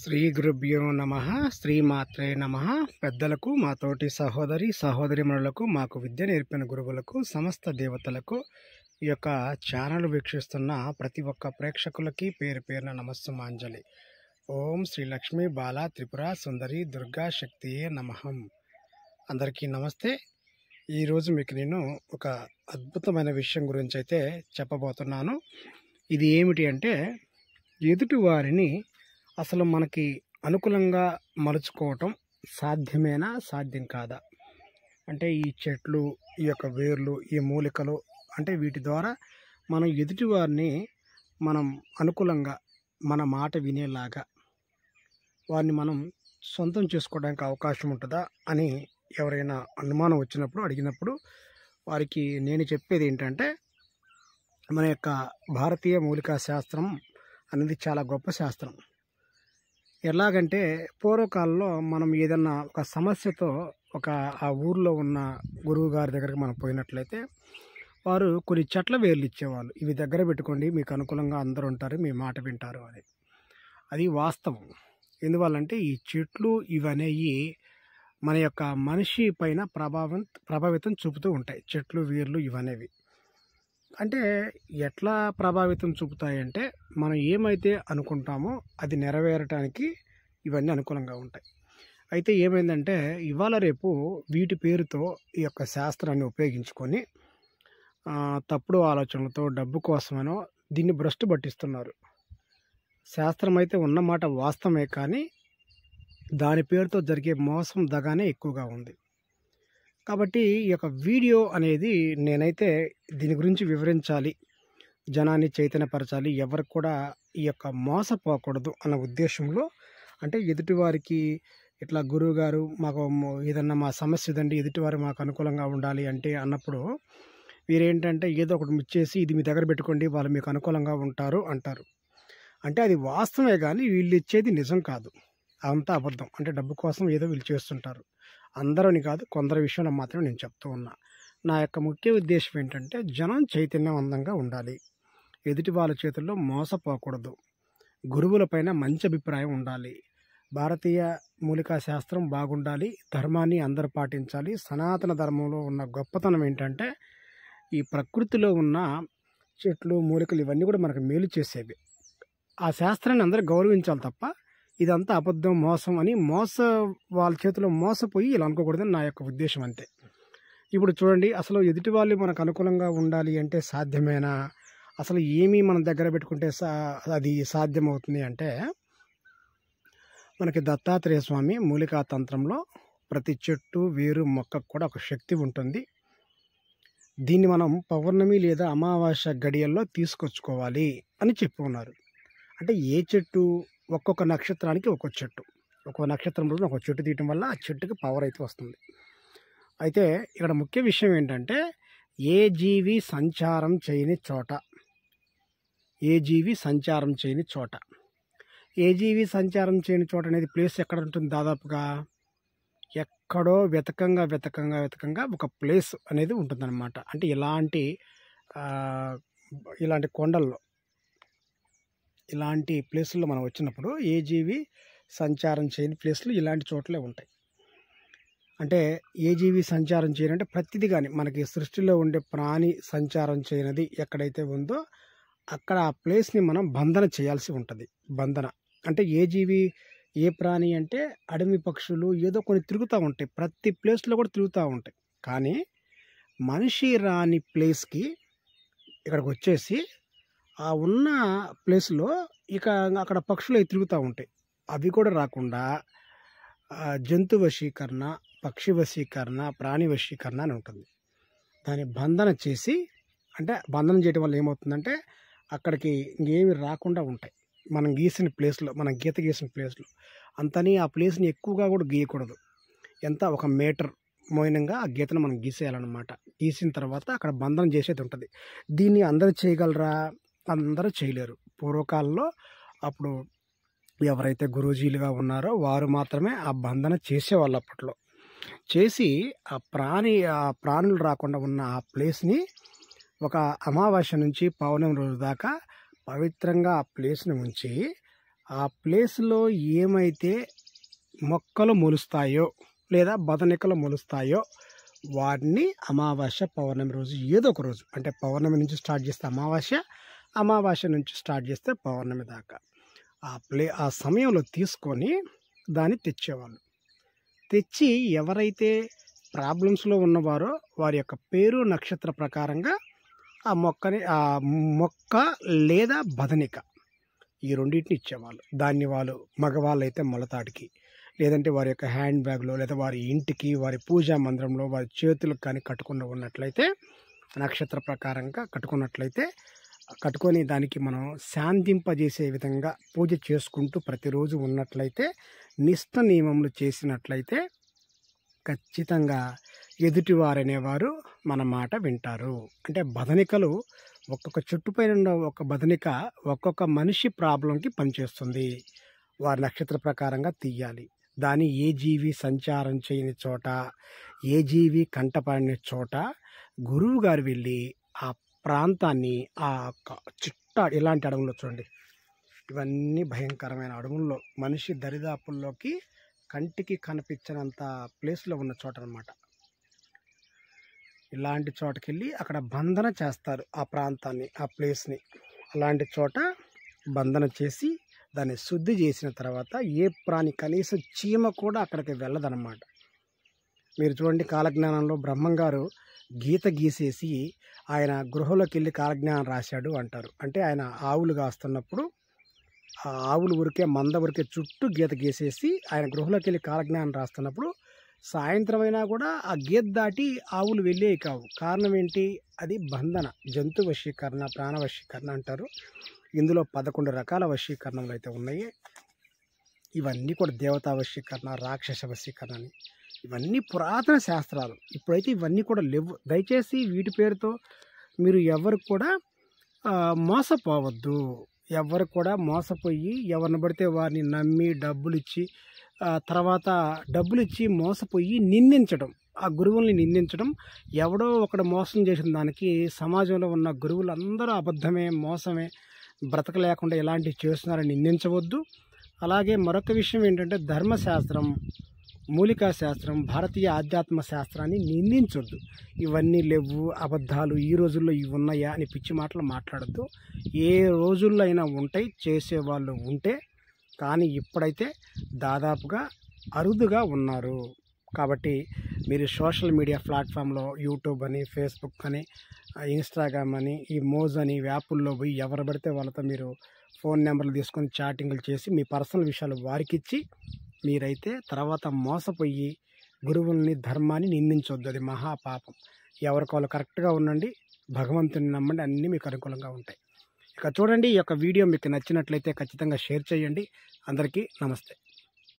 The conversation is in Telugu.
శ్రీ గురుభ్యో నమ శ్రీమాత్రే నమ పెద్దలకు మా తోటి సహోదరి సహోదరిమణులకు మాకు విద్య నేర్పిన గురువులకు సమస్త దేవతలకు ఈ యొక్క ఛానల్ వీక్షిస్తున్న ప్రతి ఒక్క ప్రేక్షకులకి పేరు పేరున నమస్సుమాంజలి ఓం శ్రీ లక్ష్మీ బాల త్రిపుర సుందరి దుర్గా శక్తియే నమహం అందరికీ నమస్తే ఈరోజు మీకు నేను ఒక అద్భుతమైన విషయం గురించి అయితే చెప్పబోతున్నాను ఇది ఏమిటి అంటే ఎదుటి వారిని అసలు మనకి అనుకూలంగా మలుచుకోవటం సాధ్యమేనా సాధ్యం కాదా అంటే ఈ చెట్లు ఈ యొక్క వేర్లు ఈ మూలికలు అంటే వీటి ద్వారా మనం ఎదుటివారిని మనం అనుకూలంగా మన మాట వినేలాగా వారిని మనం సొంతం చేసుకోవడానికి అవకాశం ఉంటుందా అని ఎవరైనా అనుమానం వచ్చినప్పుడు అడిగినప్పుడు వారికి నేను చెప్పేది ఏంటంటే మన యొక్క భారతీయ మూలికా శాస్త్రం అనేది చాలా గొప్ప శాస్త్రం ఎలాగంటే పూర్వకాలంలో మనం ఏదన్నా ఒక సమస్యతో ఒక ఆ ఊర్లో ఉన్న గురువు గారి దగ్గరికి మనం పోయినట్లయితే వారు కొన్ని చెట్ల వేర్లు ఇచ్చేవాళ్ళు ఇవి దగ్గర పెట్టుకోండి మీకు అనుకూలంగా అందరూ ఉంటారు మీ మాట వింటారు అని అది వాస్తవం ఎందువల్లంటే ఈ చెట్లు ఇవనేవి మన యొక్క మనిషి పైన ప్రభావం ప్రభావితం చూపుతూ ఉంటాయి చెట్లు వేర్లు ఇవనేవి అంటే ఎట్లా ప్రభావితం చూపుతాయంటే మనం ఏమైతే అనుకుంటామో అది నెరవేరటానికి ఇవన్నీ అనుకూలంగా ఉంటాయి అయితే ఏమైందంటే ఇవాళ రేపు వీటి పేరుతో ఈ యొక్క శాస్త్రాన్ని ఉపయోగించుకొని తప్పుడు ఆలోచనలతో డబ్బు కోసమనో దీన్ని భ్రష్టు పట్టిస్తున్నారు శాస్త్రం అయితే ఉన్నమాట వాస్తవమే కానీ దాని పేరుతో జరిగే మోసం దగానే ఎక్కువగా ఉంది కాబట్టి ఈ యొక్క వీడియో అనేది నేనైతే దీని గురించి వివరించాలి జనాన్ని చైతన్యపరచాలి ఎవరికి కూడా ఈ యొక్క మోసపోకూడదు అన్న ఉద్దేశంలో అంటే ఎదుటివారికి ఇట్లా గురువు గారు మాకు ఏదన్నా మా సమస్య ఇదండి ఎదుటివారు మాకు అనుకూలంగా ఉండాలి అంటే అన్నప్పుడు వీరేంటంటే ఏదో ఒకటి ముచ్చేసి ఇది మీ దగ్గర పెట్టుకోండి వాళ్ళు మీకు అనుకూలంగా ఉంటారు అంటారు అంటే అది వాస్తవమే కానీ వీళ్ళు ఇచ్చేది నిజం కాదు అదంతా అబద్ధం అంటే డబ్బు కోసం ఏదో వీళ్ళు చేస్తుంటారు అందరూని కాదు కొందరి విషయంలో మాత్రం నేను చెప్తూ ఉన్నా నా యొక్క ముఖ్య ఉద్దేశం ఏంటంటే జనం చైతన్యవంతంగా ఉండాలి ఎదుటి వాళ్ళ చేతుల్లో మోసపోకూడదు గురువులపైన మంచి అభిప్రాయం ఉండాలి భారతీయ మూలికా శాస్త్రం బాగుండాలి ధర్మాన్ని అందరూ పాటించాలి సనాతన ధర్మంలో ఉన్న గొప్పతనం ఏంటంటే ఈ ప్రకృతిలో ఉన్న చెట్లు మూలికలు ఇవన్నీ కూడా మనకు మేలు చేసేవి ఆ శాస్త్రాన్ని అందరూ గౌరవించాలి తప్ప ఇదంతా అబద్ధం మోసం అని మోస వాళ్ళ చేతిలో మోసపోయి ఇలా అనుకోకూడదని నా యొక్క ఉద్దేశం అంతే ఇప్పుడు చూడండి అసలు ఎదుటి వాళ్ళు మనకు అనుకూలంగా ఉండాలి అంటే సాధ్యమేనా అసలు ఏమీ మనం దగ్గర పెట్టుకుంటే సా అది సాధ్యమవుతుంది అంటే మనకి దత్తాత్రేయ స్వామి మూలికా తంత్రంలో ప్రతి చెట్టు వేరు మొక్కకు కూడా ఒక శక్తి ఉంటుంది దీన్ని మనం పౌర్ణమి లేదా అమావాస్య గడియల్లో తీసుకొచ్చుకోవాలి అని చెప్పి ఉన్నారు అంటే ఏ చెట్టు ఒక్కొక్క నక్షత్రానికి ఒక్కొక్క చెట్టు ఒక్కొక్క నక్షత్రం రోజున ఒక చెట్టు తీయటం వల్ల ఆ చెట్టుకి పవర్ అయితే వస్తుంది అయితే ఇక్కడ ముఖ్య విషయం ఏంటంటే ఏ జీవి సంచారం చేయని చోట ఏ జీవి సంచారం చేయని చోట ఏ జీవి సంచారం చేయని చోట అనేది ప్లేస్ ఎక్కడ ఉంటుంది దాదాపుగా ఎక్కడో వెతకంగా వెతకంగా వెతకంగా ఒక ప్లేస్ అనేది ఉంటుందన్నమాట అంటే ఇలాంటి ఇలాంటి కొండల్లో ఇలాంటి ప్లేసుల్లో మనం వచ్చినప్పుడు ఏ జీవి సంచారం చేయని ప్లేసులు ఇలాంటి చోట్లే ఉంటాయి అంటే ఏ జీవి సంచారం అంటే ప్రతిదీ కానీ మనకి సృష్టిలో ఉండే ప్రాణి సంచారం చేయనది ఎక్కడైతే ఉందో అక్కడ ఆ ప్లేస్ని మనం బంధన చేయాల్సి ఉంటుంది బంధన అంటే ఏ జీవి ఏ ప్రాణి అంటే అడవి పక్షులు ఏదో కొన్ని తిరుగుతూ ఉంటాయి ప్రతి ప్లేస్లో కూడా తిరుగుతూ ఉంటాయి కానీ మనిషి రాని ప్లేస్కి ఇక్కడికి వచ్చేసి ఆ ఉన్న ప్లేస్లో ఇక అక్కడ పక్షులు అవి తిరుగుతూ ఉంటాయి అవి కూడా రాకుండా జంతు వశీకరణ పక్షి వశీకరణ ప్రాణి వశీకరణ అని ఉంటుంది దాన్ని బంధన చేసి అంటే బంధనం చేయడం వల్ల ఏమవుతుందంటే అక్కడికి ఇంకేమి రాకుండా ఉంటాయి మనం గీసిన ప్లేస్లో మనం గీత గీసిన ప్లేస్లో అంతని ఆ ప్లేస్ని ఎక్కువగా కూడా గీయకూడదు ఎంత ఒక మీటర్ మోయినంగా ఆ గీతను మనం గీసేయాలన్నమాట గీసిన తర్వాత అక్కడ బంధనం చేసేది ఉంటుంది దీన్ని అందరు చేయగలరా అందరూ చేయలేరు పూర్వకాలంలో అప్పుడు ఎవరైతే గురూజీలుగా ఉన్నారో వారు మాత్రమే ఆ బంధన చేసేవాళ్ళు అప్పట్లో చేసి ఆ ప్రాణి ఆ ప్రాణులు రాకుండా ఉన్న ఆ ప్లేస్ని ఒక అమావాస్య నుంచి పౌర్ణమి రోజు దాకా పవిత్రంగా ఆ ప్లేస్ని ఉంచి ఆ ప్లేస్లో ఏమైతే మొక్కలు మొలుస్తాయో లేదా బదనికలు మొలుస్తాయో వాటిని అమావాస్య పౌర్ణమి రోజు ఏదో ఒక రోజు అంటే పౌర్ణమి నుంచి స్టార్ట్ చేస్తే అమావాస్య అమావాస్య నుంచి స్టార్ట్ చేస్తే పౌర్ణమి దాకా ఆ ప్లే ఆ సమయంలో తీసుకొని దాన్ని తెచ్చేవాళ్ళు తెచ్చి ఎవరైతే ప్రాబ్లమ్స్లో ఉన్నవారో వారి యొక్క పేరు నక్షత్ర ప్రకారంగా ఆ మొక్కని ఆ మొక్క లేదా బదనిక ఈ రెండింటిని ఇచ్చేవాళ్ళు దాన్ని వాళ్ళు మగవాళ్ళు అయితే మొలతాడికి లేదంటే వారి యొక్క హ్యాండ్ బ్యాగ్లో లేదా వారి ఇంటికి వారి పూజా మందిరంలో వారి చేతులకు కానీ కట్టుకుని ఉన్నట్లయితే నక్షత్ర ప్రకారంగా కట్టుకున్నట్లయితే కట్టుకొని దానికి మనం శాంతింపజేసే విధంగా పూజ చేసుకుంటూ ప్రతిరోజు ఉన్నట్లయితే నిష్ట నియమములు చేసినట్లయితే ఖచ్చితంగా ఎదుటివారనేవారు మన మాట వింటారు అంటే బదనికలు ఒక్కొక్క చుట్టుపైన ఉన్న ఒక బదనిక ఒక్కొక్క మనిషి ప్రాబ్లంకి పనిచేస్తుంది వారి నక్షత్ర ప్రకారంగా తీయాలి దాని ఏ జీవి సంచారం చేయని చోట ఏ జీవి కంటపడిన చోట గురువు గారు వెళ్ళి ఆ ప్రాంతాన్ని ఆ చిట్ట ఇలాంటి అడవుల్లో చూడండి ఇవన్నీ భయంకరమైన అడవుల్లో మనిషి దరిదాపుల్లోకి కంటికి కనిపించినంత ప్లేస్లో ఉన్న చోట అనమాట ఇలాంటి చోటకి వెళ్ళి అక్కడ బంధన చేస్తారు ఆ ప్రాంతాన్ని ఆ ప్లేస్ని అలాంటి చోట బంధన చేసి దాన్ని శుద్ధి చేసిన తర్వాత ఏ ప్రాణి కనీసం చీమ కూడా అక్కడికి వెళ్ళదన్నమాట మీరు చూడండి కాలజ్ఞానంలో బ్రహ్మంగారు గీత గీసేసి ఆయన గృహంలోకి వెళ్ళి కాలజ్ఞానం రాశాడు అంటారు అంటే ఆయన ఆవులు కాస్తున్నప్పుడు ఆ ఆవులు ఉరికే మంద ఉరికే చుట్టూ గీత గీసేసి ఆయన గృహంలోకి వెళ్ళి కాలజ్ఞానం రాస్తున్నప్పుడు సాయంత్రం అయినా కూడా ఆ గీత దాటి ఆవులు వెళ్ళేవి కావు కారణం ఏంటి అది బంధన జంతు వశీకరణ ప్రాణ వశీకరణ అంటారు ఇందులో పదకొండు రకాల వశీకరణలు అయితే ఉన్నాయి ఇవన్నీ కూడా దేవతా వశీకరణ రాక్షస వశీకరణ అని ఇవన్నీ పురాతన శాస్త్రాలు ఇప్పుడైతే ఇవన్నీ కూడా లేవు దయచేసి వీటి పేరుతో మీరు ఎవరు కూడా మోసపోవద్దు ఎవరు కూడా మోసపోయి ఎవరిని పడితే వారిని నమ్మి డబ్బులు ఇచ్చి తర్వాత డబ్బులు ఇచ్చి మోసపోయి నిందించడం ఆ గురువుల్ని నిందించడం ఎవడో ఒకడు మోసం చేసిన దానికి సమాజంలో ఉన్న గురువులందరూ అబద్ధమే మోసమే బ్రతకలేకుండా ఇలాంటివి చేస్తున్నారని నిందించవద్దు అలాగే మరొక విషయం ఏంటంటే ధర్మశాస్త్రం మూలికా శాస్త్రం భారతీయ ఆధ్యాత్మ శాస్త్రాన్ని నిందించొద్దు ఇవన్నీ లేవు అబద్ధాలు ఈ రోజుల్లో ఇవి ఉన్నాయా అని పిచ్చి మాటలు మాట్లాడద్దు ఏ రోజుల్లో అయినా ఉంటాయి చేసేవాళ్ళు ఉంటే కానీ ఇప్పుడైతే దాదాపుగా అరుదుగా ఉన్నారు కాబట్టి మీరు సోషల్ మీడియా ప్లాట్ఫామ్లో యూట్యూబ్ అని ఫేస్బుక్ అని ఇన్స్టాగ్రామ్ అని ఈ మోజ్ అని వ్యాపుల్లో పోయి ఎవరు పడితే వాళ్ళతో మీరు ఫోన్ నెంబర్లు తీసుకొని చాటింగ్లు చేసి మీ పర్సనల్ విషయాలు వారికిచ్చి మీరైతే తర్వాత మోసపోయి గురువుల్ని ధర్మాన్ని నిందించొద్దు అది మహాపాపం ఎవరికి వాళ్ళు కరెక్ట్గా ఉండండి భగవంతుని నమ్మండి అన్నీ మీకు అనుకూలంగా ఉంటాయి ఇక చూడండి ఈ యొక్క వీడియో మీకు నచ్చినట్లయితే ఖచ్చితంగా షేర్ చేయండి అందరికీ నమస్తే